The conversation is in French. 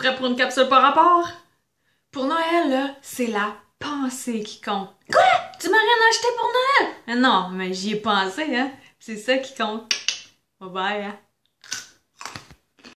Prêt pour une capsule par rapport? Pour Noël, c'est la pensée qui compte. Quoi? Tu m'as rien acheté pour Noël? Non, mais j'y ai pensé, hein? C'est ça qui compte. Bye bye, hein.